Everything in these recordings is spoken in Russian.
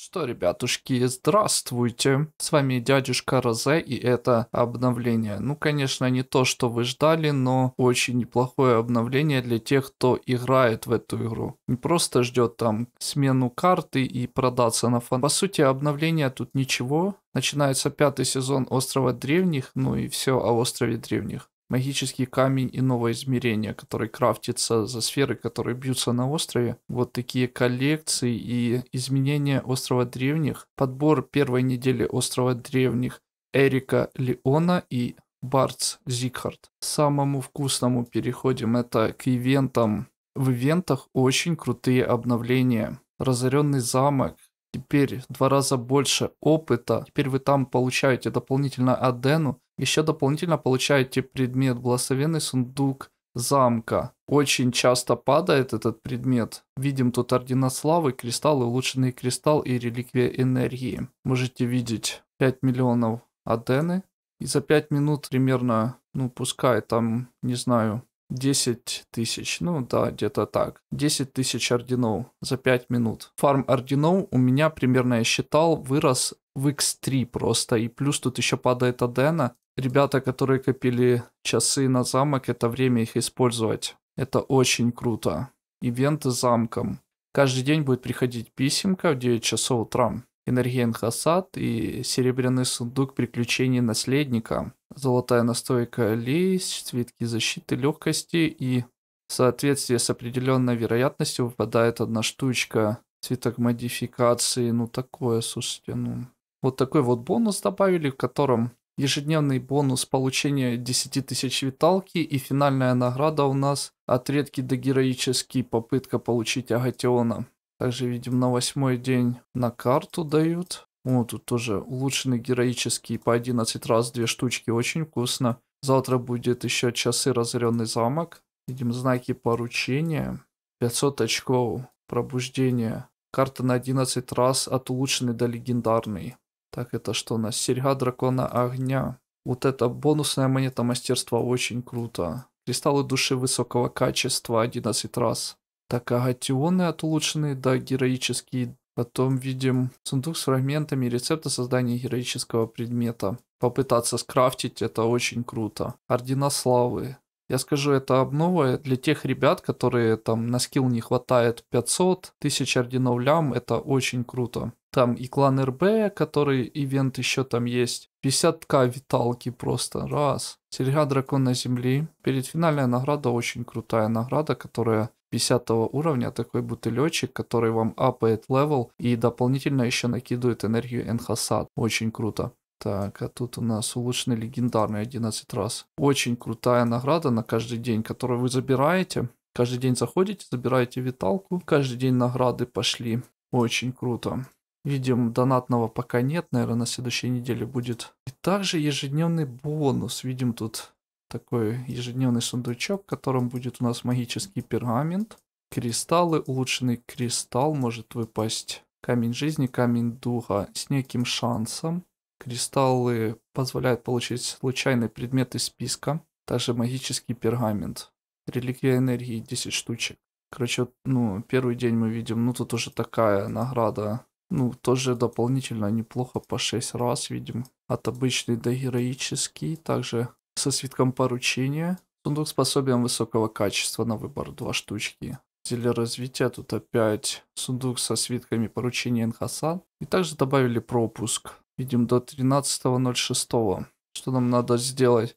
Что, ребятушки, здравствуйте! С вами дядюшка Розе и это обновление. Ну, конечно, не то, что вы ждали, но очень неплохое обновление для тех, кто играет в эту игру. Не просто ждет там смену карты и продаться на фан. По сути, обновление тут ничего. Начинается пятый сезон Острова Древних, ну и все о Острове Древних магический камень и новое измерение, который крафтится за сферы, которые бьются на острове. Вот такие коллекции и изменения острова древних, подбор первой недели острова древних Эрика Леона и Барц Зигхард. Самому вкусному переходим это к ивентам. В ивентах очень крутые обновления. Разоренный замок, теперь два раза больше опыта. Теперь вы там получаете дополнительно адену, еще дополнительно получаете предмет «Благословенный сундук замка». Очень часто падает этот предмет. Видим тут ордена славы, кристаллы, улучшенный кристалл и реликвия энергии. Можете видеть 5 миллионов адены. И за 5 минут примерно, ну пускай там, не знаю, 10 тысяч, ну да, где-то так. 10 тысяч орденов за 5 минут. Фарм орденов у меня примерно, я считал, вырос в x3 просто. И плюс тут еще падает Адена. Ребята, которые копили часы на замок, это время их использовать. Это очень круто. Ивенты замком. Каждый день будет приходить писемка в 9 часов утра. Энерген Хасад и Серебряный сундук приключений наследника. Золотая настойка Ли, цветки защиты, легкости и в соответствии с определенной вероятностью выпадает одна штучка. Цветок модификации, ну такое, слушайте, ну... Вот такой вот бонус добавили, в котором ежедневный бонус получения 10 тысяч виталки и финальная награда у нас от редки до героический попытка получить Агатиона. Также видим на восьмой день на карту дают. О, тут тоже улучшенный героический по 11 раз две штучки, очень вкусно. Завтра будет еще часы разоренный замок. Видим знаки поручения. 500 очков пробуждения Карта на 11 раз от улучшенной до легендарной. Так, это что у нас? Серьга дракона огня. Вот это бонусная монета мастерства очень круто. Кристаллы души высокого качества 11 раз. Так, агатионы отлучены, да, героические. Потом видим сундук с фрагментами рецепта создания героического предмета. Попытаться скрафтить это очень круто. Ордена славы. Я скажу, это обнова для тех ребят, которые там на скилл не хватает 500, 1000 орденов лям, это очень круто. Там и клан РБ, который ивент еще там есть. 50к виталки просто, раз. Серега Дракона Земли. Перед финальная награда очень крутая награда, которая 50 уровня, такой бутылечек, который вам апает левел и дополнительно еще накидывает энергию Энхасад. Очень круто. Так, а тут у нас улучшенный легендарный 11 раз. Очень крутая награда на каждый день, которую вы забираете. Каждый день заходите, забираете виталку. Каждый день награды пошли. Очень круто. Видим, донатного пока нет, наверное, на следующей неделе будет. И также ежедневный бонус. Видим тут такой ежедневный сундучок, в котором будет у нас магический пергамент. Кристаллы, улучшенный кристалл может выпасть. Камень жизни, камень духа с неким шансом. Кристаллы позволяют получить случайные предметы списка, также магический пергамент. реликвия энергии 10 штучек. Короче, ну, первый день мы видим, ну, тут уже такая награда. Ну, тоже дополнительно неплохо по 6 раз видим. От обычный до героический. Также со свитком поручения. Сундук с пособием высокого качества на выбор 2 штучки. Для развития тут опять сундук со свитками поручения Нхасан. И также добавили пропуск. Видим до 13.06. Что нам надо сделать?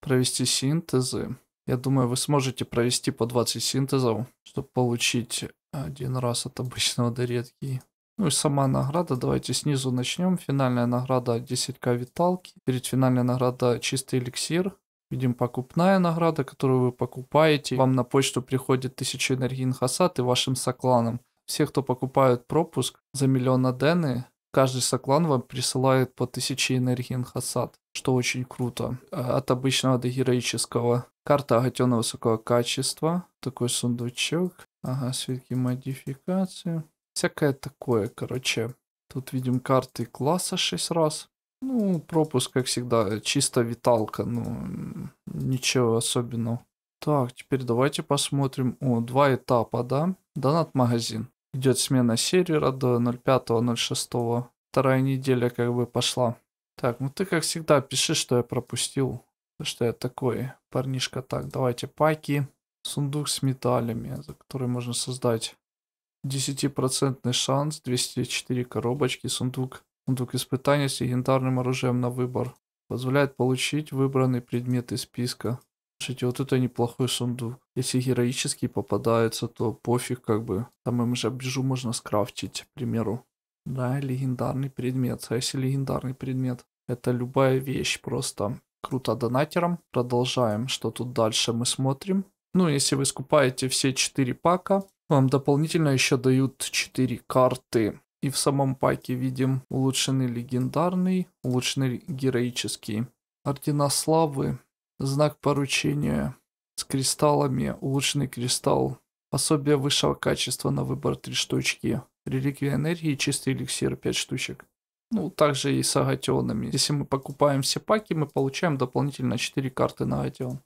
Провести синтезы. Я думаю, вы сможете провести по 20 синтезов, чтобы получить один раз от обычного до редкий. Ну и сама награда, давайте снизу начнем. Финальная награда 10к виталки. Перед финальной награда чистый эликсир. Видим покупная награда, которую вы покупаете. Вам на почту приходит 1000 энергии инхасат и вашим сокланом. Все, кто покупают пропуск за миллион адены, Каждый соклан вам присылает по 1000 энергии инхасад, что очень круто. Э, от обычного до героического. Карта агатена высокого качества. Такой сундучок. Ага, светки модификации. Всякое такое, короче. Тут видим карты класса 6 раз. Ну, пропуск, как всегда, чисто виталка, ну, ничего особенного. Так, теперь давайте посмотрим. О, два этапа, да? Донат-магазин идет смена сервера до 05-06. Вторая неделя как бы пошла. Так, ну ты как всегда пиши, что я пропустил. Что я такой парнишка. Так, давайте паки. Сундук с металлями, за который можно создать 10% шанс, 204 коробочки, сундук. Сундук испытания с легендарным оружием на выбор. Позволяет получить выбранный предмет из списка. Слушайте, вот это неплохой сундук. Если героический попадается, то пофиг как бы. Там им же обижу можно скрафтить, к примеру. Да, легендарный предмет. А если легендарный предмет? Это любая вещь просто. Круто донатером. Продолжаем, что тут дальше мы смотрим. Ну, если вы скупаете все 4 пака, вам дополнительно еще дают 4 карты. И в самом паке видим улучшенный легендарный, улучшенный героический. Ордена славы знак поручения с кристаллами, улучшенный кристалл, пособие высшего качества на выбор 3 штучки, реликвия энергии, чистый эликсир 5 штучек. Ну, также и с агатионами. Если мы покупаем все паки, мы получаем дополнительно 4 карты на агатион.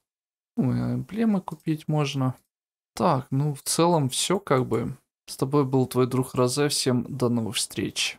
Ну, эмблемы купить можно. Так, ну в целом все как бы. С тобой был твой друг Розе. Всем до новых встреч.